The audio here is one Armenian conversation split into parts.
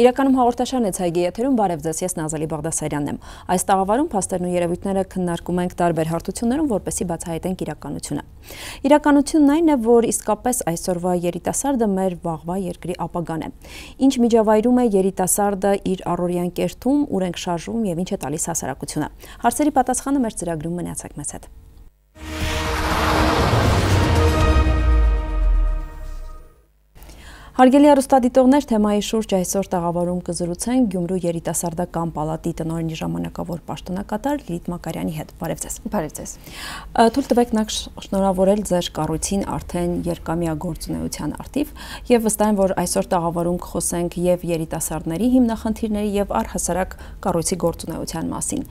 Իրականում հաղորդաշարն է ցայգի եթերում բարև ձեզ, ես Նազալի Բաղդասարյանն եմ։ Այս տաղավարում փաստերն ու երևույթները քննարկում ենք տարբեր հարթություններում, որպեսզի բացահայտենք իրականությունը։ Իրականությունն այն է, որ իսկապես այսօրվա երիտասարդը մեր վաղվա երկրի ապագան է։ Ինչ միջավայրում է երիտասարդը իր առօրյան կերտում, ուր ենք շարժվում եւ ինչ է տալիս հասարակությունը։ Հարցերի պատասխանը մեր ծրագրում մնացեք մեզ հետ։ Հարգելի հեռուստադիտողներ, թեմայի շուրջ այսօր տաղավարում կզրուցեն Գյումրու երիտասարդական պալատի տնօրենի ժամանակավոր պաշտոնակատար Լիլիթ Մակարյանի հետ։ Բարև ձեզ։ Բարև ձեզ։ Թույլ տվեք նախ շնորհավորել ձեր կառույցին արդեն երկամյա գործունեության արտիվ եւ վստահ եմ, որ այսօր տաղավարում կխոսենք եւ երիտասարդների հիմնախնդիրների եւ առհասարակ կառույցի գործունեության մասին։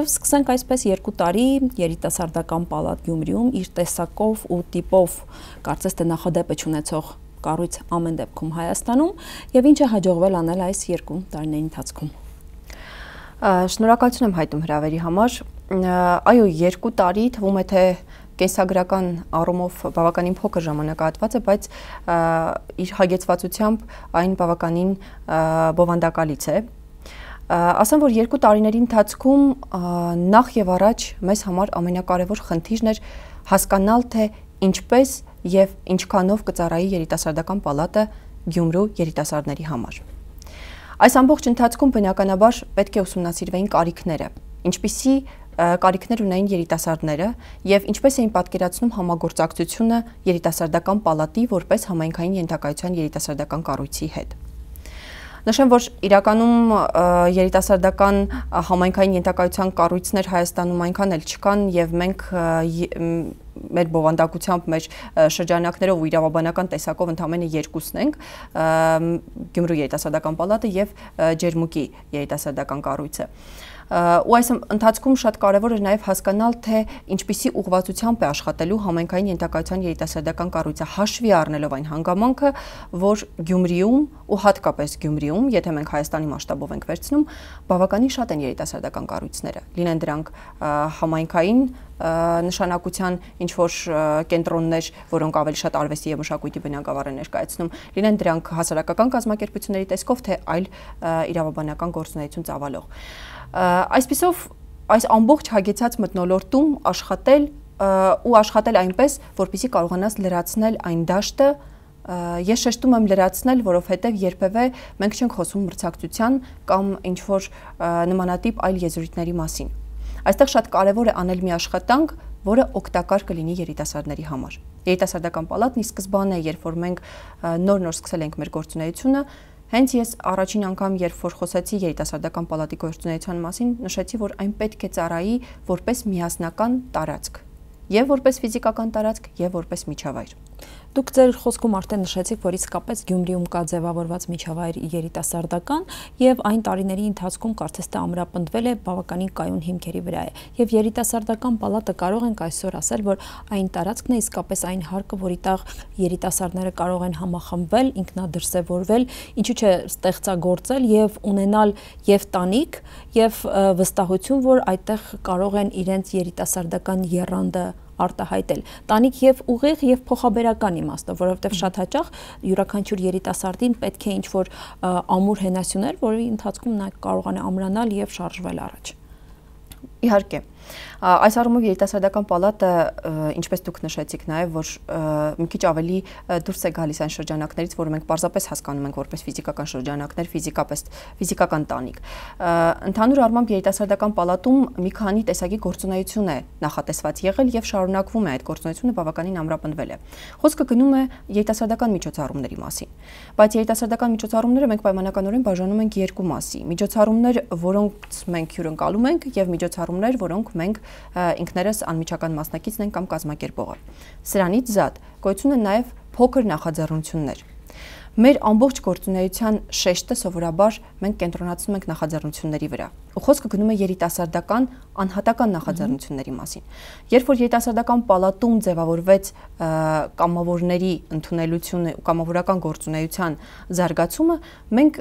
Եվ սկսենք այսպես երկու տարի երիտասարդական պալատ Գյումրիում իր տեսակով ու տիպով կարծես թե նախադեպը չունեցող կառույց ամեն դեպքում Հայաստանում եւ ինչ է հաջողվել անել այս երկու տարիների ընթացքում։ Շնորհակալություն եմ հայտնում հրավերի համար։ Այո, երկու տարի թվում է թե կենսագրական առումով բավականին փոքր ժամանակահատված է, բայց իր հագեցվածությամբ այն բավականին բովանդակալից է։ Ասեմ, որ երկու տարիների ընթացքում նախ եւ առաջ մեզ համար ամենակարևոր խնդիրն էր հասկանալ, թե ինչպես եւ ինչքանով կծառայի երիտասարդական պալատը Գյումրու երիտասարդների համար։ Այս ամբողջ ընթացքում բնականաբար պետք է ուսումնասիրվեին կարիքները, ինչպիսի կարիքներ ունեին երիտասարդները եւ ինչպես էին պատկերացնում համագործակցությունը երիտասարդական պալատի որպես համայնքային ենթակայության երիտասարդական կառույցի հետ։ Նշեմ, որ իրականում երիտասարդական համայնքային ենթակայության կառույցներ Հայաստանում այնքան էլ չկան եւ մենք մեր բովանդակությամբ մեր շրջանակներով ու իրավաբանական տեսակով ընդամենը երկուսն ենք Գյումրու երիտասարդական պալատը եւ Ջերմուկի երիտասարդական կառույցը ու այս ընթացքում շատ կարևոր էր նաև հասկանալ, թե ինչպիսի ուղղվածությամբ է աշխատելու համայնքային ենթակայության երիտասարդական կառույցը, հաշվի առնելով այն հանգամանքը, որ Գյումրիում ու հատկապես Գյումրիում, եթե մենք Հայաստանի մասշտաբով ենք վերցնում, բավականին շատ են երիտասարդական կառույցները։ Լինեն դրանք համայնքային նշանակության ինչ որ կենտրոններ, որոնք ավելի շատ արվեստի եւ մշակույթի բնագավառը ներկայացնում, լինեն դրանք հասարակական կազմակերպությունների տեսքով, թե այլ իրավաբանական գործունեություն ծավալող։ Այսպիսով այս ամբողջ հագեցած մտնոլորտում աշխատել ու աշխատել այնպես, որպիսի կարողանաս լրացնել այն դաշտը, ես շեշտում եմ լրացնել, որովհետև երբևէ մենք չենք խոսում մրցակցության կամ ինչ որ նմանատիպ այլ եզրույթների մասին։ Այստեղ շատ կարևոր է անել մի աշխատանք, որը օգտակար կլինի երիտասարդների համար։ Երիտասարդական պալատն ի սկզբանե, երբ որ մենք նոր-նոր սկսել ենք մեր գործունեությունը, Հենց ես առաջին անգամ, երբ որ խոսեցի երիտասարդական պալատի գործունեության մասին, նշեցի, որ այն պետք է ծառայի որպես միասնական տարածք, եւ որպես ֆիզիկական տարածք, եւ որպես միջավայր։ Դուք ձեր խոսքում արդեն նշեցիք, որ իսկապես Գյումրիում կա ձևավորված միջավայր երիտասարդական եւ այն տարիների ընթացքում կարծես թե ամրապնդվել է բավականին կայուն հիմքերի վրա է։ Եվ երիտասարդական պալատը կարող ենք այսօր ասել, որ այն տարածքն է իսկապես այն հարկը, որի տեղ երիտասարդները կարող են համախմբվել, ինքնադրսևորվել, ինչու՞ չէ ստեղծագործել եւ ունենալ եւ տանիք եւ վստահություն, որ այդտեղ կարող են իրենց երիտասարդական երանդը արտահայտել։ Տանիք եւ ուղիղ եւ փոխաբերական իմաստով, որովհետեւ շատ հաճախ յուրաքանչյուր երիտասարդին պետք է ինչ-որ ամուր հենասյուներ, որի ընթացքում նա կարողանա ամրանալ եւ շարժվել առաջ։ Իհարկե։ Այս առումով երիտասարդական պալատը ինչպես դուք նշեցիք նաև որ մի քիչ ավելի դուրս է գալիս այն շրջանակներից, որը մենք պարզապես հասկանում ենք որպես ֆիզիկական շրջանակներ, ֆիզիկապես ֆիզիկական տանիք։ Ընդհանուր առմամբ երիտասարդական պալատում մի քանի տեսակի գործունեություն է նախատեսված եղել եւ շարունակվում է այդ գործունեությունը բավականին ամրապնդվել է։ Խոսքը գնում է երիտասարդական միջոցառումների մասին։ Բայց երիտասարդական միջոցառումները մենք պայմանականորեն բաժանում ենք երկու մասի՝ միջոցառումներ, որոնց մենք հյուրընկալում ենք եւ միջոցառումներ, որոնք մենք ինքներս անմիջական մասնակիցն են կամ կազմակերպողը։ Սրանից զատ գոյություն են նաև փոքր նախաձեռնություններ, մեր ամբողջ գործունեության շեշտը սովորաբար մենք կենտրոնացնում ենք նախաձեռնությունների վրա։ Ու խոսքը գնում է երիտասարդական անհատական նախաձեռնությունների մասին։ Երբ որ երիտասարդական պալատում ձևավորվեց կամավորների ընդունելությունը ու կամավորական գործունեության զարգացումը, մենք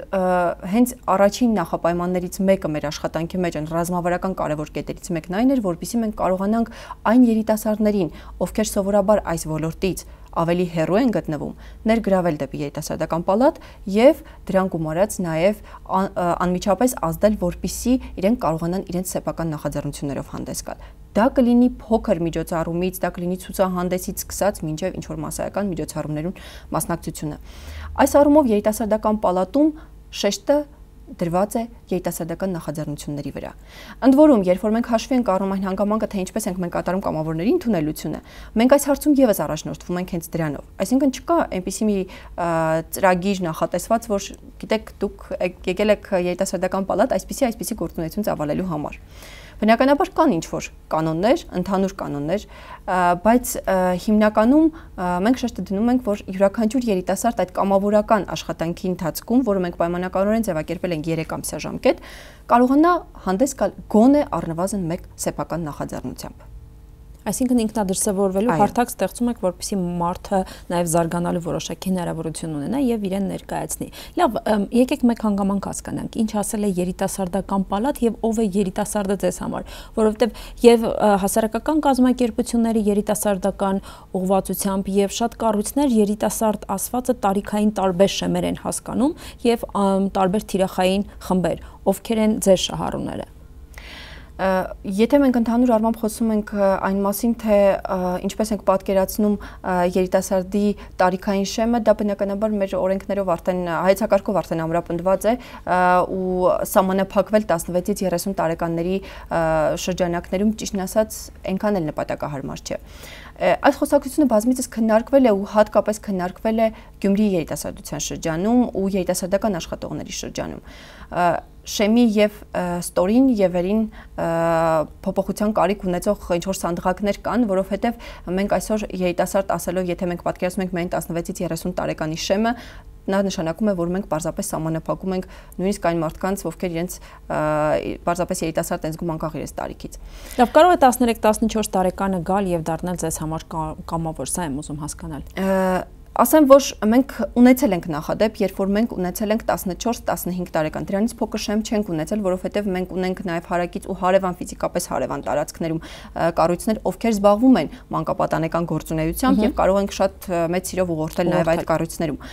հենց առաջին նախապայմաններից մեկը մեր աշխատանքի մեջ այն ռազմավարական կարևոր կետերից մեկն այն էր, որովհետեւ մենք կարողանանք այն երիտասարդներին, ովքեր սովորաբար այս ոլորտից ավելի հեռու են գտնվում, ներգրավել դեպի երիտասարդական պալատ եւ դրան գումարած նաեւ ան, անմիջապես ազդել, որպիսի իրենք կարողանան իրենց սեփական նախաձեռնություններով հանդես գալ։ Դա կլինի փոքր միջոցառումից, դա կլինի ցուցահանդեսից սկսած մինչև ինչ որ մասսայական միջոցառումներում մասնակցությունը։ Այս առումով երիտասարդական պալատում շեշտը դրված է երիտասարդական նախաձեռնությունների վրա։ Ընդ որում, երբ որ մենք հաշվի ենք առնում այն հանգամանքը, թե ինչպես ենք մենք կատարում կամավորների ընդունելությունը, մենք այս հարցում եւս առաջնորդվում ենք հենց դրանով։ Այսինքն չկա այնպիսի մի ծրագիր նախատեսված, որ գիտեք, դուք եկել եք երիտասարդական պալատ այսպիսի այսպիսի գործունեություն ծավալելու համար։ Բնականաբար կան ինչ-որ կանոններ, ընդհանուր կանոններ, բայց հիմնականում մենք շեշտը դնում ենք, որ յուրաքանչյուր երիտասարդ այդ կամավորական աշխատանքի ընթացքում, որը մենք պայմանականորեն ձևակերպել ենք 3 ամսյա ժամկետ, կարողանա հանդես գալ գոնե առնվազն մեկ սեփական նախաձեռնությամբ։ Այսինքն ինքնադրսևորվելու հարթակ ստեղծում եք, որպեսզի մարդը նաև զարգանալու որոշակի հնարավորություն ունենա եւ իրեն ներկայացնի։ Լավ, եկեք մեկ հանգամանք հասկանանք, ինչ ասել է երիտասարդական պալատ եւ ով է երիտասարդը ձեզ համար, որովհետեւ եւ հասարակական կազմակերպությունների երիտասարդական ուղղվածությամբ եւ շատ կառույցներ երիտասարդ ասվածը տարիքային տարբեր շեմեր են հասկանում եւ տարբեր թիրախային խմբեր, ովքեր են ձեր շահառուները։ Եթե մենք ընդհանուր առմամբ խոսում ենք այն մասին, թե ինչպես ենք պատկերացնում երիտասարդի տարիքային շեմը, դա բնականաբար մեր օրենքներով արդեն հայեցակարգով արդեն ամրապնդված է ու սահմանափակվել 16-ից 30 տարեկանների շրջանակներում ճիշտ ասած այնքան էլ նպատակահարմար չէ։ Այս խոսակցությունը բազմիցս քննարկվել է ու հատկապես քննարկվել է Գյումրիի երիտասարդության շրջանում ու երիտասարդական աշխատողների շրջանում շեմի եւ ստորին եւ վերին փոփոխության կարիք ունեցող ինչ որ սանդղակներ կան, որովհետեւ մենք այսօր երիտասարդ ասելով, եթե մենք պատկերացնում ենք միայն 16-ից 30 տարեկանի շեմը, նա նշանակում է, որ մենք պարզապես համանապակում ենք նույնիսկ այն մարդկանց, ովքեր իրենց պարզապես երիտասարդ են զգում անկախ իրենց տարիքից։ Լավ, կարող է 13-14 տարեկանը գալ եւ դառնալ ձեզ համար կամավոր, սա եմ ուզում հասկանալ ասեմ, որ մենք ունեցել ենք նախադեպ, երբ որ մենք ունեցել ենք 14-15 տարեկան, դրանից փոքր շեմ չենք ունեցել, որովհետև մենք ունենք նաև հարակից ու հարևան ֆիզիկապես հարևան տարածքներում կառույցներ, ովքեր զբաղվում են մանկապատանեկան գործունեությամբ եւ կարող ենք շատ մեծ սիրով ուղղորդել նաև այդ կառույցներում։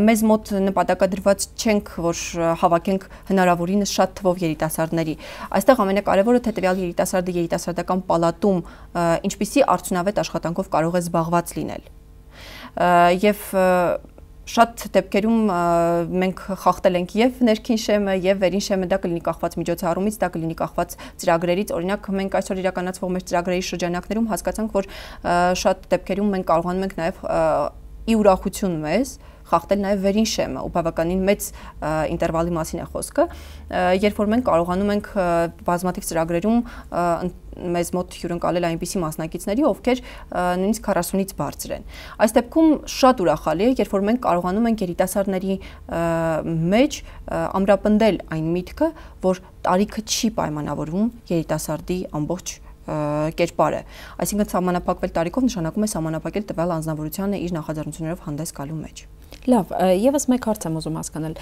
Մեզ մոտ նպատակադրված չենք, որ հավաքենք հնարավորինս շատ թվով երիտասարդների։ Այստեղ ամենակարևորը թեթևյալ երիտասարդը երիտասարդական պալատում ինչպիսի արդյունավետ աշխատանքով կարող է զբաղված լինել եւ շատ դեպքերում մենք խախտել ենք եւ ներքին շեմը եւ վերին շեմը դա կլինի կախված միջոցառումից, դա կլինի կախված ծրագրերից։ Օրինակ մենք այսօր իրականացվող մեր ծրագրերի շրջանակներում հասկացանք, որ շատ դեպքերում մենք կարողանում ենք նաեւ ի ուրախություն մեզ խախտել նաև վերին շեմը ու բավականին մեծ ինտերվալի մասին է խոսքը, երբ որ մենք կարողանում ենք բազմաթիվ ծրագրերում մեզ մոտ հյուրընկալել այնպիսի մասնակիցների, ովքեր նույնիսկ 40-ից բարձր են։ Այս դեպքում շատ ուրախալի է, երբ որ մենք կարողանում ենք երիտասարդների մեջ ամրապնդել այն միտքը, որ տարիքը չի պայմանավորվում երիտասարդի ամբողջ կերպարը։ Այսինքն սահմանափակվել տարիքով նշանակում է սահմանափակել տվյալ անձնավորությանը իր նախաձեռնություններով հանդես գալու մեջ։ Լավ, եւս մեկ հարց եմ ուզում հասկանալ։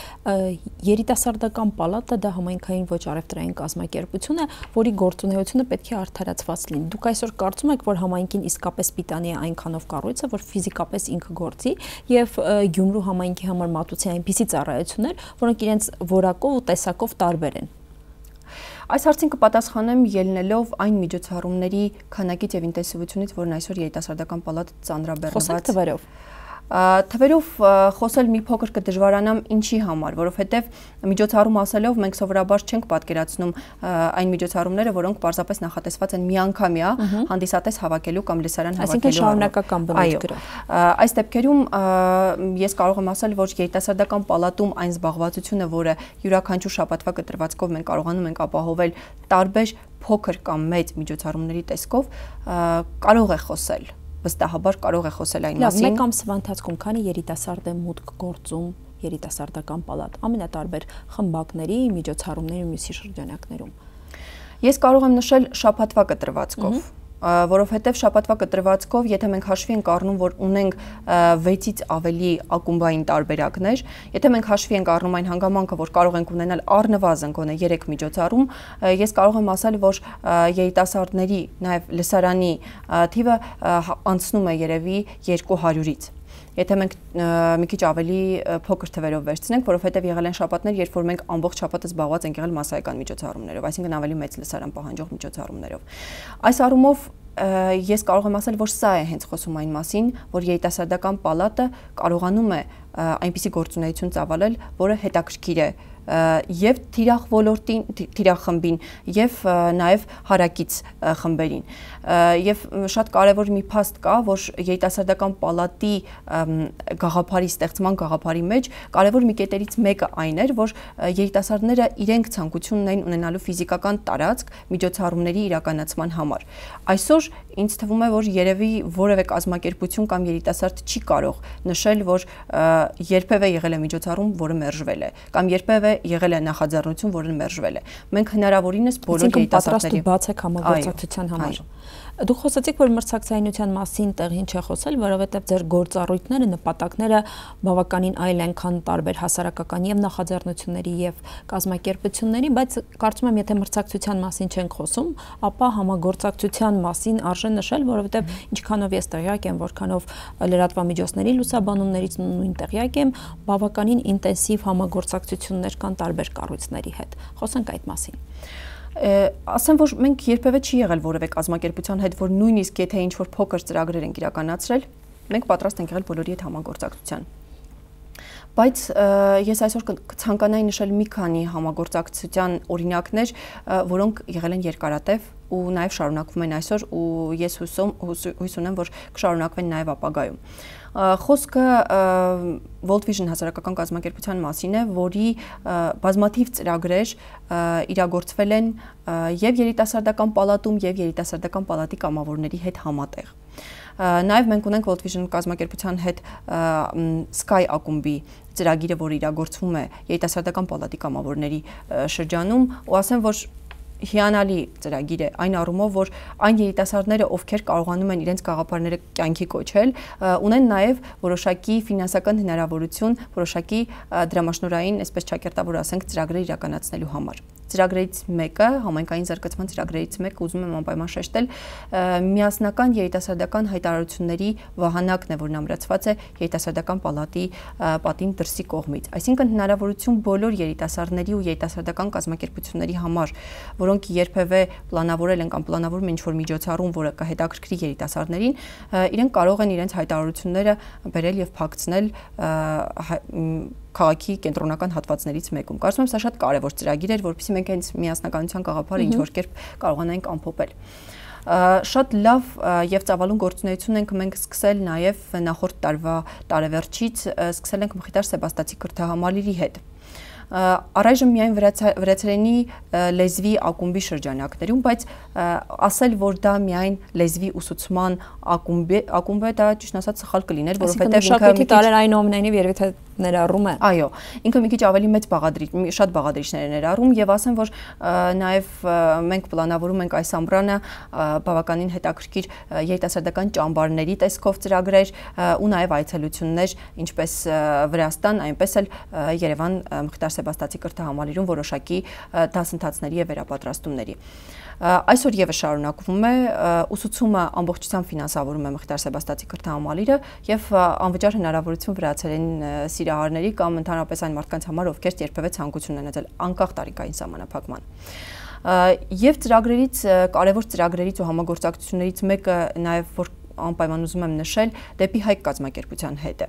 Երիտասարդական պալատը դա համայնքային ոչ արևտրային կազմակերպություն է, որի գործունեությունը պետք է արդարացված լինի։ Դուք այսօր կարծում եք, որ համայնքին իսկապես պիտանի է այնքանով կառույցը, որ ֆիզիկապես ինքը գործի եւ Գյումրու համայնքի համար մատուցի այնպիսի ծառայություններ, որոնք իրենց որակով ու տեսակով տարբեր են։ Այս հարցին կպատասխանեմ ելնելով այն միջոցառումների քանակից եւ ինտենսիվությունից, որն այսօր երիտասարդական պալատը ծանրաբեռնված։ Խոսեք թվերով։ Թվերով խոսել մի փոքր կդժվարանամ ինչի համար, որովհետև միջոցառում ասելով մենք սովորաբար չենք պատկերացնում այն միջոցառումները, որոնք պարզապես նախատեսված են միանգամյա հանդիսատես հավաքելու կամ լեսարան հավաքելու։ Այսինքն շարունակական բնույթ դրա։ Այս դեպքերում ես կարող եմ ասել, որ երիտասարդական պալատում այն զբաղվածությունը, որը յուրաքանչյուր շաբաթվա կտրվածքով մենք կարողանում ենք ապահովել տարբեր փոքր կամ մեծ միջոցառումների տեսքով, կարող է խոսել վստահաբար կարող է խոսել այն մասին։ Լավ, մեկ ամսվա ընթացքում քանի երիտասարդ է մուտք գործում երիտասարդական պալատ ամենատարբեր խմբակների, միջոցառումների ու մյուսի շրջանակներում։ Ես կարող եմ նշել շփաթվա կտրվածքով։ Ուհ որովհետև շապատվա կտրվածքով, եթե մենք հաշվի ենք առնում, որ ունենք 6-ից ավելի ակումբային տարբերակներ, եթե մենք հաշվի ենք առնում այն հանգամանքը, որ կարող ենք ունենալ առնվազն գոնե 3 միջոցառում, ես կարող եմ ասել, որ երիտասարդների, նաև լսարանի թիվը անցնում է երևի 200-ից Եթե մենք մի քիչ ավելի փոքր թվերով վերցնենք, որովհետև եղել են շաբաթներ, երբ որ մենք ամբողջ շաբաթը զբաղված ենք եղել մասսայական միջոցառումներով, այսինքն ավելի մեծ լսարան պահանջող միջոցառումներով։ Այս առումով ես կարող եմ ասել, որ սա է հենց խոսում այն մասին, որ երիտասարդական պալատը կարողանում է այնպիսի գործունեություն ծավալել, որը հետաքրքիր է եւ թիրախ ոլորտին, թիրախ խմբին եւ նաեւ հարակից խմբերին եւ շատ կարեւոր մի փաստ կա, որ երիտասարդական պալատի գաղափարի ստեղծման գաղափարի մեջ կարեւոր մի կետերից մեկը այն էր, որ երիտասարդները իրենք ցանկություն ունեն ունենալու ֆիզիկական տարածք միջոցառումների իրականացման համար։ Այսօր ինձ թվում է, որ երևի որևէ կազմակերպություն կամ երիտասարդ չի կարող նշել, որ երբևէ եղել է միջոցառում, որը մերժվել է, կամ երբևէ եղել է նախաձեռնություն, որը մերժվել է։ Մենք հնարավորինս բոլոր երիտասարդների պատրաստ ու բաց եք համագործակցության համար։ Այո Դու խոսեցիք, որ մրցակցայինության մասին տեղին չէ խոսել, որովհետև ձեր գործառույթները, նպատակները բավականին այլ են, քան տարբեր հասարակական եւ նախաձեռնությունների եւ կազմակերպությունների, բայց կարծում եմ, եթե մրցակցության մասին չենք խոսում, ապա համագործակցության մասին արժե նշել, որովհետև ինչքանով ես տեղյակ եմ, որքանով լրատվամիջոցների լուսաբանումներից նույն տեղյակ եմ, բավականին ինտենսիվ համագործակցություններ կան տարբեր կառույցների հետ։ Խոսենք այդ մասին։ Ա ասեմ որ մենք երբևէ չի եղել որևէ կազմակերպության հետ որ նույնիսկ եթե ինչ որ փոքր ծրագրեր են իրականացրել մենք պատրաստ ենք եղել բոլորի հետ համագործակցության բայց ես այսօր կցանկանայի նշել մի քանի համագործակցության օրինակներ, որոնք եղել են երկարատև ու նաև շարունակվում են այսօր ու ես հույս ունեմ, որ կշարունակվեն նաև ապագայում։ Խոսքը World Vision հասարակական կազմակերպության մասին է, որի բազմաթիվ ծրագրեր իրագործվել են եւ երիտասարդական պալատում եւ երիտասարդական պալատի կամավորների հետ համատեղ։ Նաև մենք ունենք World Vision կազմակերպության հետ Sky ակումբի ծրագիրը, որ իրագործվում է երիտասարդական պալատի կամավորների շրջանում, ու ասեմ, որ հիանալի ծրագիր է այն առումով, որ այն երիտասարդները, ովքեր կարողանում են իրենց գաղափարները կյանքի կոչել, ունեն նաև որոշակի ֆինանսական հնարավորություն, որոշակի դրամաշնորային, այսպես ճակերտավոր ասենք, ծրագրեր իրականացնելու համար։ Ծրագրերից մեկը, համայնքային զարգացման ծրագրերից մեկը ուզում եմ անպայման շեշտել, միասնական երիտասարդական հայտարարությունների վահանակն է, որն ամրացված է երիտասարդական պալատի պատին դրսի կողմից։ Այսինքն հնարավորություն բոլոր երիտասարդների ու երիտասարդական կազմակերպությունների համար, որ որոնք երբևէ պլանավորել են կամ պլանավորում են ինչ-որ միջոցառում, որը կհետաքրքրի երիտասարդներին, իրենք կարող են իրենց հայտարարությունները բերել եւ փակցնել քաղաքի կենտրոնական հատվածներից մեկում։ Կարծում եմ, սա շատ կարևոր ծրագիր էր, որովհետեւ մենք հենց միասնականության գաղափարը ինչ որ կերպ կարողանանք ամփոփել շատ լավ եւ ծավալուն գործունեություն ենք մենք սկսել նաեւ նախորդ տարվա տարեվերջից սկսել ենք Մխիթար Սեբաստացի կրթահամալիրի հետ։ Ա, առայժմ միայն վրացերենի լեզվի ակումբի շրջանակներում, բայց ասել, որ դա միայն լեզվի ուսուցման ակումբ է, դա ճիշտ ասած սխալ կլիներ, որովհետև ինքը մի քիչ տարերային օմնայնիվ երևի թե ներառում է։ Այո, ինքը մի քիչ ավելի մեծ բաղադրիչ, շատ բաղադրիչներ է ներառում եւ ասեմ, որ նաեւ մենք պլանավորում ենք այս ամռանը բավականին հետաքրքիր երիտասարդական ճամբարների տեսքով ծրագրեր ու նաեւ այցելություններ, ինչպես Վրաստան, այնպես էլ Երևան Մխտար Սեբաստացի կրթահամալիրում որոշակի դասընթացների եւ վերապատրաստումների այսօր եւս շարունակվում է ուսուցումը ամբողջությամբ ֆինանսավորում է Մխտար Սեբաստացի կրթահամալիրը եւ անվճար հնարավորություն վրացերեն սիրել սիրահարների կամ ընդհանրապես այն մարդկանց համար, ովքեր երբևէ ցանկություն են ունեցել անկախ տարիքային սահմանափակման եւ ծրագրերից կարևոր ծրագրերից ու համագործակցություններից մեկը նաեւ որ անպայման ուզում եմ նշել, դեպի հայկ կազմակերպության հետ է։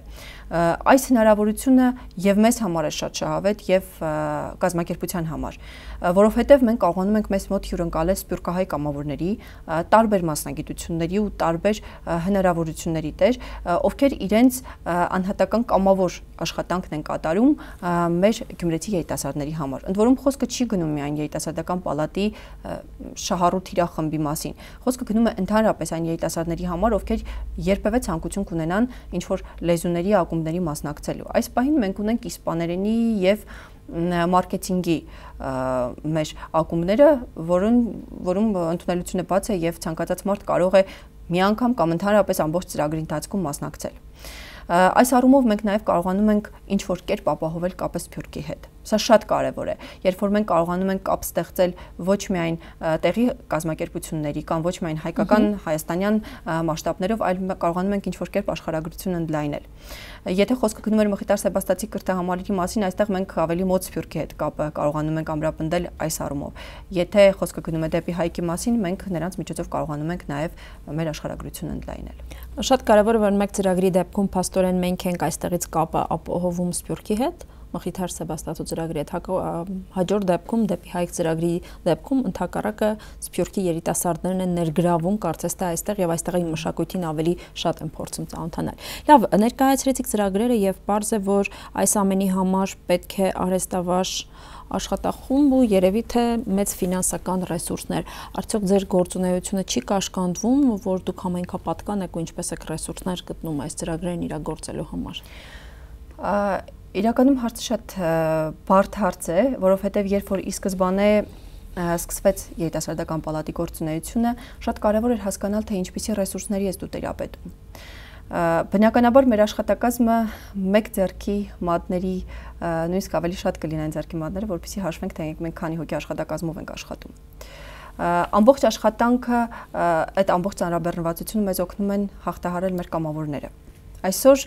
Այս հնարավորությունը եւ մեզ համար է շատ շահավետ եւ կազմակերպության համար, որովհետեւ մենք կարողանում ենք մեզ մոտ հյուրընկալել սպյուրկահայ կամավորների տարբեր մասնագիտությունների ու տարբեր հնարավորությունների տեր, ովքեր իրենց անհատական կամավոր աշխատանքն են կատարում մեր գյումրեցի երիտասարդների համար։ Ընդ որում խոսքը չի գնում միայն երիտասարդական պալատի շահառու թիրախմբի մասին։ Խոսքը գնում է ընդհանրապես այն երիտասարդների համար, ովքեր երբևէ ցանկություն կունենան ինչ որ լեզուների ակումբների մասնակցելու։ Այս պահին մենք ունենք իսպաներենի եւ մարքեթինգի մեր ակումբները, որոնց որում ընդունելությունը բաց է եւ ցանկացած մարդ կարող է մի անգամ կամ ընդհանրապես ամբողջ ծրագրի ընթացքում մասնակցել։ Այս առումով մենք նաև կարողանում ենք ինչ որ կերպ ապահովել կապը Սփյուռքի հետ։ Սա շատ կարևոր է։ Երբ որ մենք կարողանում ենք կապ ստեղծել ոչ միայն տեղի կազմակերպությունների կամ ոչ միայն հայկական հայաստանյան մասշտաբներով, այլ կարողանում ենք ինչ-որ կերպ աշխարհագրություն ընդլայնել։ Եթե խոսքը գնում է Մխիթար Սեբաստացի կրթահամալիրի մասին, այստեղ մենք ավելի մոտ Սփյուռքի հետ կապը կարողանում ենք ամրապնդել այս առումով։ Եթե խոսքը գնում է դեպի հայկի մասին, մենք նրանց միջոցով կարողանում ենք նաև մեր աշխարհագրությունը ընդլայնել։ Շատ կարևոր է, որ մեկ ծրագրի դեպքում փաստորեն մենք ենք այստեղից կապը ապահովում Սփյուռքի հետ Մխիթար Սեբաստատու ծրագրի հետ հաջորդ դեպքում դեպի հայք ծրագրի դեպքում ընդհակառակը Սփյուռքի երիտասարդներն են ներգրավում, կարծես թե այստեղ եւ այստեղի մշակույթին ավելի շատ են փորձում ծանոթանալ։ Լավ, ներկայացրեցիք ծրագրերը եւ པարզ է, որ այս ամենի համար պետք է արեստավաշ աշխատախումբ ու երևի թե մեծ ֆինանսական ռեսուրսներ։ Արդյոք ձեր գործունեությունը չի կաշկանդվում, որ դուք համայնքապատկան եք ու ինչպես եք ռեսուրսներ գտնում այս ծրագրերն իրագործելու համար։ Ա, Իրականում հարցը շատ բարդ հարց է, որովհետև երբ որ ի սկզբանե սկսվեց երիտասարդական պալատի գործունեությունը, շատ կարևոր էր հասկանալ, թե ինչպիսի ռեսուրսների ես դու տիրապետում։ Բնականաբար մեր աշխատակազմը մեկ ձեռքի մատների նույնիսկ ավելի շատ կլինեն ձեռքի մատները, որովհետև հաշվենք, թե մենք քանի հոգի աշխատակազմով ենք աշխատում։ Ամբողջ աշխատանքը այդ ամբողջ ծանրաբեռնվածությունը մեզ օգնում են հաղթահարել մեր կամավորները։ Այսօր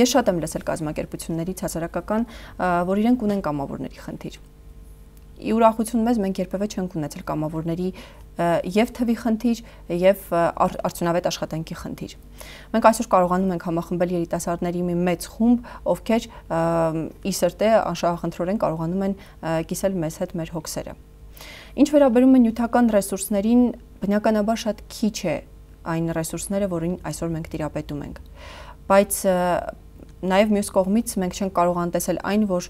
ես շատ եմ լսել կազմակերպություններից հասարակական, որ իրենք ունեն կամավորների խնդիր։ Ի ուրախություն մեզ մենք երբևէ չենք ունեցել կամավորների եւ թվի խնդիր եւ արդյունավետ աշխատանքի խնդիր։ Մենք այսօր կարողանում ենք համախմբել երիտասարդների մի մեծ խումբ, ովքեր ի սրտե անշահախնդրորեն կարողանում են կիսել մեզ հետ մեր հոգսերը։ Ինչ վերաբերում է նյութական ռեսուրսներին, բնականաբար շատ քիչ է այն ռեսուրսները, որին այսօր մենք տիրապետում ենք։ Բայց նաև մյուս կողմից մենք չենք կարող անտեսել այն, որ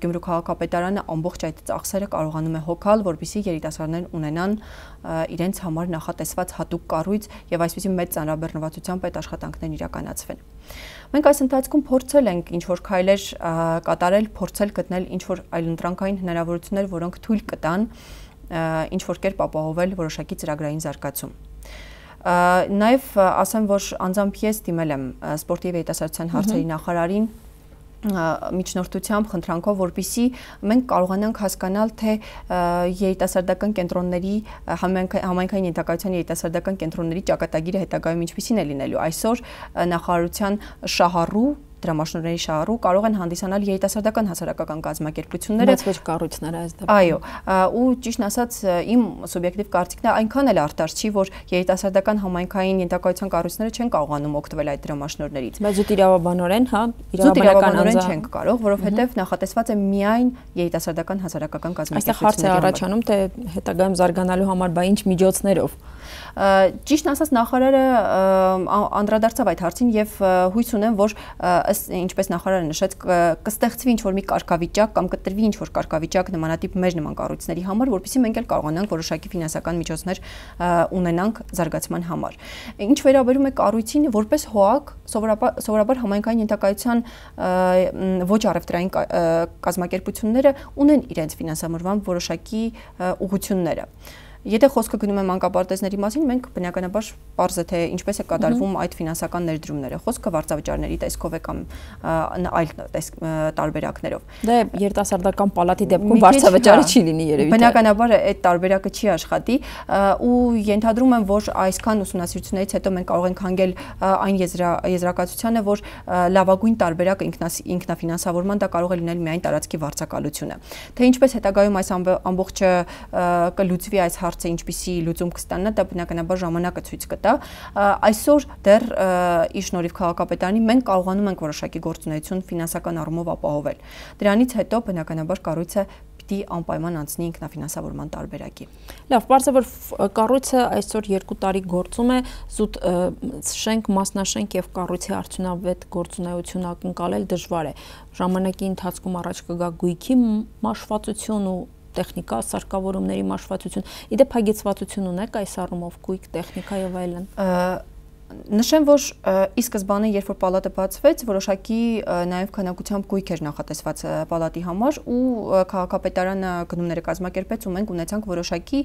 Գյումրու քաղաքապետարանը ամբողջ այդ ծախսերը կարողանում է հոգալ, որբիսի երիտասարդներն ունենան իրենց համար նախատեսված հատուկ կառույց եւ այսպիսի մեծ ծանրաբեռնվածությամբ այդ աշխատանքներն իրականացվեն։ Մենք այս ընթացքում փորձել ենք ինչ որ քայլեր կատարել, փորձել գտնել ինչ որ այլընտրանքային հնարավորություններ, որոնք թույլ կտան ինչ որ կերպ ապահովել որոշակի ծրագրային զարգացում։ Նաև ասեմ, որ անձամբ ես դիմել եմ սպորտի եւ երիտասարդության հարցերի նախարարին միջնորդությամբ խնդրանքով, որբիսի մենք կարողանանք հասկանալ, թե երիտասարդական կենտրոնների համայնքային ենթակայության երիտասարդական կենտրոնների ճակատագիրը հետագայում ինչպիսին է լինելու։ Այսօր նախարարության շահառու դրամաշնորհների շահառու կարող են հանդիսանալ երիտասարդական հասարակական կազմակերպությունները ոչ կառույցները այս դեպքում այո ու ճիշտ ասած իմ սուբյեկտիվ կարծիքն է այնքան էլ արդար չի որ երիտասարդական համայնքային ենթակայության կառույցները չեն կարողանում օգտվել այդ դրամաշնորհներից բայց զուտ իրավաբանորեն հա իրավաբանորեն չենք կարող որովհետև նախատեսված է միայն երիտասարդական հասարակական կազմակերպությունները այստեղ հարց է առաջանում թե հետագայում զարգանալու համար բա ինչ միջոցներով ճիշտ ասած նախարարը անդրադարձավ այդ հարցին եւ հույս ունեմ որ ինչպես նախարարը նշեց, կստեղծվի ինչ-որ մի կարգավիճակ կամ կտրվի ինչ-որ կարգավիճակ նմանատիպ մեր նման կառույցների համար, որովհետեւ մենք էլ կարողանանք որոշակի ֆինանսական միջոցներ ունենանք զարգացման համար։ Ինչ վերաբերում է կառույցին, որպես ՀՕԱԿ սովորաբար սովորաբար համայնքային ենթակայության ոչ առևտրային կազմակերպությունները ունեն իրենց ֆինանսավորման որոշակի ուղությունները։ Եթե խոսքը գնում է մանկապարտեզների մասին, մենք բնականաբար պարզ է թե ինչպես է կատարվում այդ ֆինանսական ներդրումները։ Խոսքը վարձավճարների տեսքով է կամ այլ տարբերակներով։ Դե երիտասարդական պալատի դեպքում վարձավճարը հա, չի լինի երևի։ Բնականաբար այդ տարբերակը չի աշխատի ու ենթադրում եմ, որ այսքան ուսումնասիրություններից հետո մենք կարող ենք հանգել այն եզրակացությանը, որ լավագույն տարբերակը ինքնաֆինանսավորման դա կարող է լինել միայն տարածքի վարձակալությունը։ Թե ինչպես հետագայում այս ամբողջը կլուծվի այս հարցը հարցը ինչպիսի լուծում կստանա, դա բնականաբար ժամանակը ցույց կտա։ Այսօր դեռ ի շնորհիվ քաղաքապետարանի մենք կարողանում ենք որոշակի գործունեություն ֆինանսական առումով ապահովել։ Դրանից հետո բնականաբար կառույցը պիտի անպայման անցնի ինքնաֆինանսավորման տարբերակի։ Լավ, բարձր որ կառույցը այսօր 2 տարի գործում է, զուտ շենք, մասնաշենք եւ կառույցի արդյունավետ գործունեություն ակնկալել դժվար է։ Ժամանակի ընթացքում առաջ կգա գույքի մաշվածություն ու տեխնիկա, սարքավորումների մաշվածություն։ Իդեպ հագեցվածություն ունեք այս առումով՝ գույք, տեխնիկա եւ այլն։ Նշեմ, որ ի սկզբանե երբ որ պալատը բացվեց, որոշակի նաև քանակությամբ գույք էր նախատեսված պալատի համար ու քաղաքապետարանը գնումները կազմակերպեց ու մենք ունեցանք որոշակի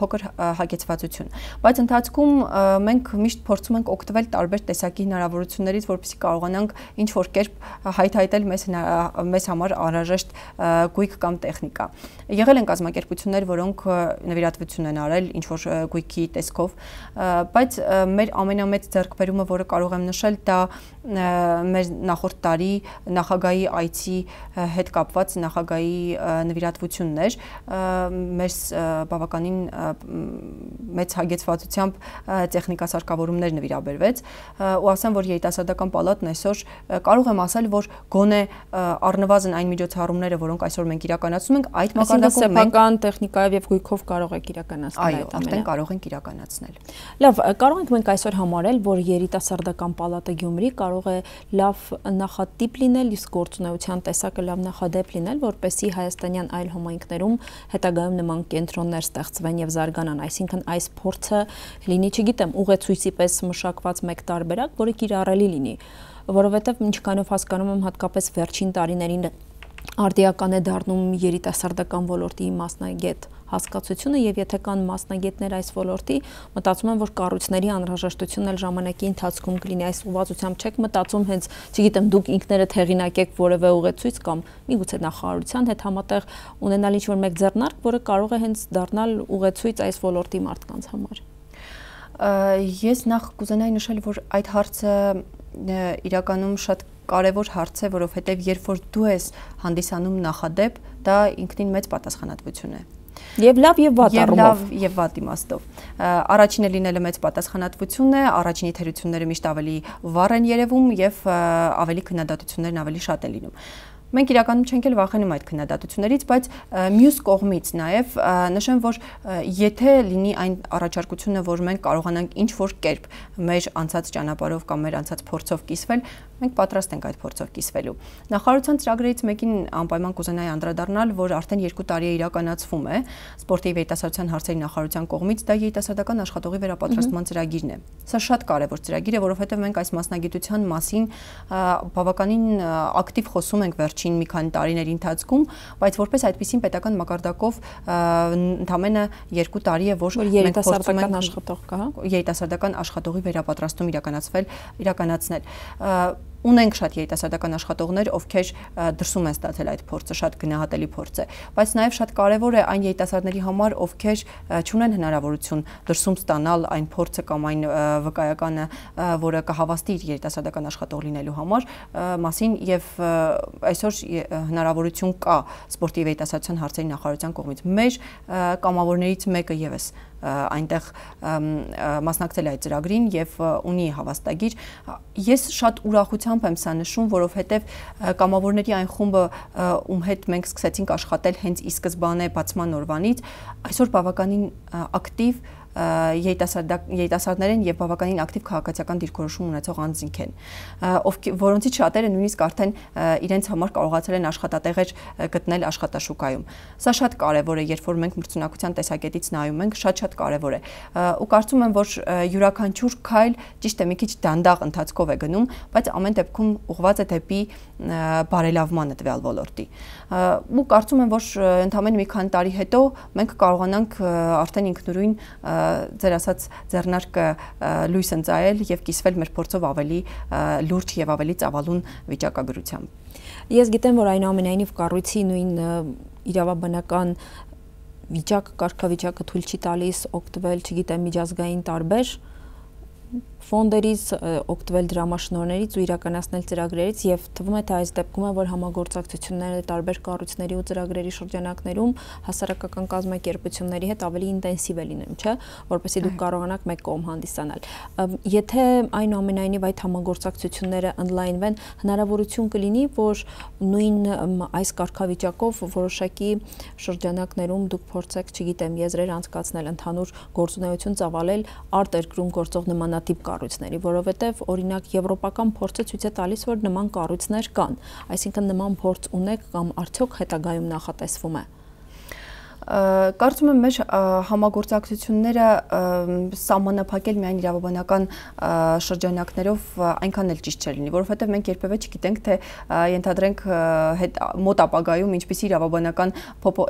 փոքր հագեցվածություն։ Բայց ընթացքում մենք միշտ փորձում ենք օգտվել տարբեր տեսակի հնարավորություններից, որպեսզի կարողանանք ինչ որ կերպ հայթայտել մեզ մեզ համար անհրաժեշտ գույք կամ տեխնիկա։ Եղել են կազմակերպություններ, որոնք նվիրատվություն են արել ինչ որ գույքի տեսքով, բայց մեր ամենամեծ մեծ ձեռքբերումը, որը կարող եմ նշել, դա մեր նախորդ տարի նախագահի այցի հետ կապված նախագահի նվիրատվությունն էր։ Մեր բավականին մեծ հագեցվածությամբ տեխնիկասարքավորումներ նվիրաբերվեց ու ասեմ, որ երիտասարդական պալատն այսօր կարող եմ ասել, որ գոնե առնվազն այն միջոցառումները, որոնք այսօր մենք իրականացնում ենք, այդ մակարդակով մենք սեփական տեխնիկայով եւ գույքով կարող եք իրականացնել այդ ամենը։ Այո, արդեն կարող ենք իրականացնել։ Լավ, կարող ենք մենք այսօր համա համարել, որ երիտասարդական պալատը Գյումրի կարող է լավ նախատիպ լինել, իսկ գործունեության տեսակը լավ նախադեպ լինել, որպեսի հայաստանյան այլ համայնքներում հետագայում նման կենտրոններ ստեղծվեն եւ զարգանան, այսինքն այս փորձը լինի, չգիտեմ, ուղեցույցի պես մշակված մեկ տարբերակ, որը կիրառելի լինի, որովհետեւ ինչքանով հասկանում եմ հատկապես վերջին տարիներին արդիական է դառնում երիտասարդական ոլորտի մասնագետ հասկացությունը եւ եթե կան մասնագետներ այս ոլորտի, մտածում եմ, որ կառույցների անհրաժեշտությունն էլ ժամանակի ընթացքում կլինի այս ուղղությամբ չեք մտածում հենց, չգիտեմ, դուք ինքներդ հեղինակեք որևէ ուղեցույց կամ միգուցե նախարարության հետ համատեղ ունենալ ինչ-որ մեկ ձեռնարկ, որը կարող է հենց դառնալ ուղեցույց այս ոլորտի մարդկանց համար։ Ես նախ կուզենայի նշել, որ այդ հարցը իրականում շատ կարևոր հարց է, որովհետև երբ որ դու ես հանդիսանում նախադեպ, դա ինքնին մեծ պատասխանատվություն է։ Եվ լավ եւ վատ առումով։ Եվ լավ եւ վատ իմաստով։ Առաջինը լինելը մեծ պատասխանատվությունն է, առաջինի թերությունները միշտ ավելի վառ են երևում եւ ավելի քննադատություններն ավելի շատ են լինում մենք իրականում չենք էլ վախենում այդ քննադատություններից, բայց մյուս կողմից նաև նշեմ, որ եթե լինի այն առաջարկությունը, որ մենք կարողանանք ինչ որ կերպ մեր անցած ճանապարհով կամ մեր անցած փորձով կիսվել, մենք պատրաստ ենք այդ փորձով կիսվելու։ Նախարարության ծրագրերից մեկին անպայման կուզենայի անդրադառնալ, որ արդեն 2 տարի է իրականացվում է սպորտի երիտասարդության հարցերի նախարարության կողմից դա երիտասարդական աշխատողի վերապատրաստման ծրագիրն է։ Սա շատ կարևոր ծրագիր է, որովհետև մենք այս մասնագիտության մասին բավականին ակտիվ խոսում ենք վերջին մի քանի տարիների ընթացքում, բայց որպես այդպեսին պետական մակարդակով ընդամենը 2 տարի է, որ երիտասարդական աշխատող կա, հա։ Երիտասարդական աշխատողի վերապատրաստում իրականացվել, իրականացնել ունենք շատ երիտասարդական աշխատողներ, ովքեր դրսում են ստացել այդ փորձը, շատ գնահատելի փորձ է, բայց նաև շատ կարևոր է այն երիտասարդների համար, ովքեր չունեն հնարավորություն դրսում ստանալ այն փորձը կամ այն վկայականը, որը կհավաստի իր երիտասարդական աշխատող լինելու համար, մասին եւ այսօր հնարավորություն կա սպորտի երիտասարդության հարցերի նախարարության կողմից։ Մեր կամավորներից մեկը եւս այնտեղ մասնակցել է այդ ծրագրին եւ ունի հավաստագիր։ Ես շատ ուրախությամբ եմ սա նշում, որովհետեւ կամավորների այն խումբը, ում հետ մենք սկսեցինք աշխատել հենց ի սկզբանե բացման օրվանից, այսօր բավականին ակտիվ երիտասարդներ են եւ բավականին ակտիվ քաղաքացիական դիրքորոշում ունեցող անձինք են, ովքեր որոնցից շատերը նույնիսկ արդեն իրենց համար կարողացել են աշխատատեղեր գտնել աշխատաշուկայում։ Սա շատ կարեւոր է, երբ որ մենք մրցունակության տեսակետից նայում ենք, շատ-շատ կարեւոր է։ Ու կարծում եմ, որ յուրաքանչյուր քայլ ճիշտ է մի քիչ դանդաղ ընթացքով է գնում, բայց ամեն դեպքում ուղղված է դեպի բարելավմանը տվյալ ոլորտի։ Ու կարծում եմ, որ ընդամենը մի քանի տարի հետո մենք կարողանանք արդեն ինքնուրույն ձեր ասած ձեռնարկը լույս ընծայել եւ կիսվել մեր փորձով ավելի լուրջ եւ ավելի ծավալուն վիճակագրությամբ։ Ես գիտեմ, որ այնուամենայնիվ կառույցի նույն իրավաբանական վիճակ, կարգավիճակը թույլ չի տալիս օգտվել, չգիտեմ, միջազգային տարբեր ֆոնդերից, օգտվել դրամաշնորհներից ու իրականացնել ծրագրերից եւ թվում է թե այս դեպքում է որ համագործակցությունները տարբեր կառույցների ու ծրագրերի շրջանակներում հասարակական կազմակերպությունների հետ ավելի ինտենսիվ է լինում, չէ՞, որովհետեւ դուք կարողանաք մեկ կողմ հանդիսանալ։ Եթե այնուամենայնիվ այդ համագործակցությունները online-վեն, հնարավորություն կլինի, որ նույն այս կարգավիճակով որոշակի շրջանակներում դուք փորձեք, չգիտեմ, եզրեր անցկացնել, ընդհանուր գործունեություն ծավալել արտերկրում գործող նմանատիպ կարգ կառույցների, որովհետև օրինակ եվրոպական փորձը ցույց է տալիս, որ նման կառույցներ կան, այսինքն նման փորձ ունեք կամ արդյոք հետագայում նախատեսվում է։ Ա, Կարծում եմ մեր համագործակցությունները սահմանափակել միայն իրավաբանական շրջանակներով այնքան էլ ճիշտ չլինի, որովհետև մենք երբևէ չգիտենք թե ենթադրենք հետ մոտ ապագայում ինչպիսի իրավաբանական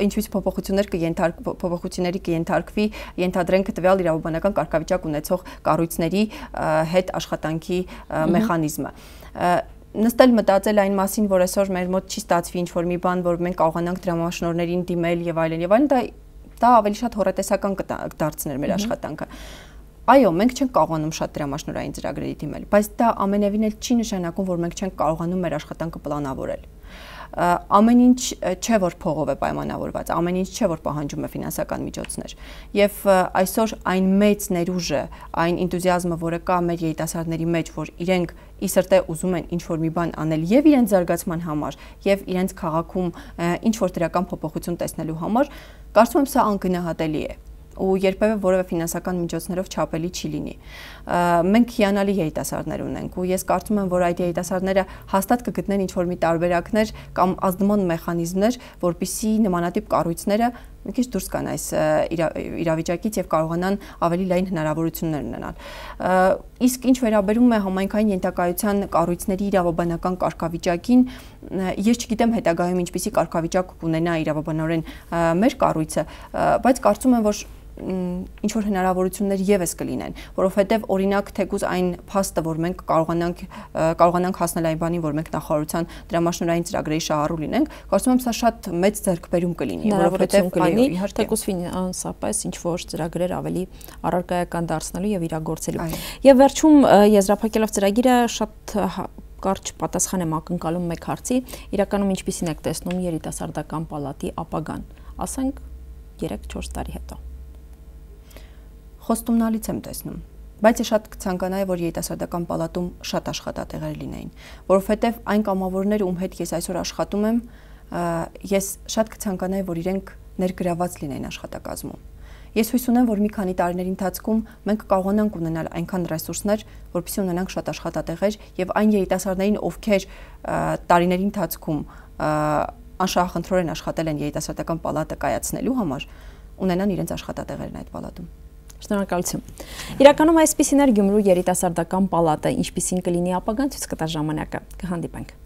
ինչպիսի փոփոխություններ կենթարկ փոփոխությունների կենթարկվի, ենթադրենք տվյալ իրավաբանական կարգավիճակ ունեցող կառույցների հետ աշխատանքի մեխանիզմը։ mm -hmm նստել մտածել այն մասին, որ այսօր մեր մոտ չի ստացվի ինչ-որ մի բան, որ մենք կարողանանք դրամաշնորներին դիմել եւ այլն եւ այլն, դա դա ավելի շատ հորատեսական կդարձներ մեր աշխատանքը։ Այո, մենք չենք կարողանում շատ դրամաշնորային ծրագրերի դիմել, բայց դա ամենևին էլ չի նշանակում, որ մենք չենք կարողանում մեր աշխատանքը պլանավորել ամեն ինչ չէ որ փողով է պայմանավորված, ամեն ինչ չէ որ պահանջում է ֆինանսական միջոցներ։ Եվ այսօր այն մեծ ներուժը, այն ինտուզիազմը, որը կա մեր երիտասարդների մեջ, որ իրենք ի սրտե ուզում են ինչ որ մի բան անել եւ իրենց զարգացման համար եւ իրենց քաղաքում ինչ որ դրական փոփոխություն տեսնելու համար, կարծում եմ սա անգնահատելի է ու երբևէ որևէ ֆինանսական միջոցներով չապելի չի լինի։ Մենք հիանալի երիտասարդներ ունենք ու ես կարծում եմ, որ այդ երիտասարդները հաստատ կգտնեն ինչ-որ մի տարբերակներ կամ ազդման մեխանիզմներ, որպիսի նմանատիպ կառույցները մի քիչ դուրս կան այս իրավիճակից եւ կարողանան ավելի լայն հնարավորություններ ունենալ։ Իսկ ինչ վերաբերում է համայնքային ենթակայության կառույցների իրավաբանական կարգավիճակին, ես չգիտեմ հետագայում ինչպիսի կարգավիճակ կունենա իրավաբանորեն մեր կառույցը, բայց կարծում եմ, որ ինչ որ հնարավորություններ եւս կլինեն, որովհետեւ օրինակ թեկուզ այն փաստը, որ մենք կարողանանք կարողանանք հասնել այն բանին, որ մենք նախարարության դրամաշնորհային ծրագրերի շահառու լինենք, կարծում եմ սա շատ մեծ ձեռքբերում կլինի, որովհետեւ կլինի թեկուզ ֆինանսապես ինչ որ ծրագրեր ավելի առարկայական դարձնելու եւ իրագործելու։ Եվ վերջում եզրափակելով ծրագիրը շատ հա, կարճ պատասխան եմ ակնկալում մեկ հարցի, իրականում ինչպիսին եք տեսնում երիտասարդական պալատի ապագան, ասենք 3-4 տարի հետո խոստումնալից եմ տեսնում։ Բայց ես շատ կցանկանայի, որ երիտասարդական պալատում շատ աշխատատեղեր լինեին, որովհետև այն կամավորները, ում հետ ես այսօր աշխատում եմ, ես շատ կցանկանայի, որ իրենք ներգրաված լինեին աշխատակազմում։ Ես հույս ունեմ, որ մի քանի տարիների ընթացքում մենք կարողանանք ունենալ այնքան ռեսուրսներ, որպեսզի ունենանք շատ աշխատատեղեր եւ այն երիտասարդներին, ովքեր տարիների ընթացքում անշահախնդրորեն աշխատել են երիտասարդական պալատը կայացնելու համար, ունենան իրենց աշխատատեղերն այդ պալատում։ Շնորհակալություն։ Իրականում այսպիսին էր Գյումրու երիտասարդական պալատը, ինչպիսին կլինի ապագան ցույց կտա ժամանակը։ Կհանդիպենք։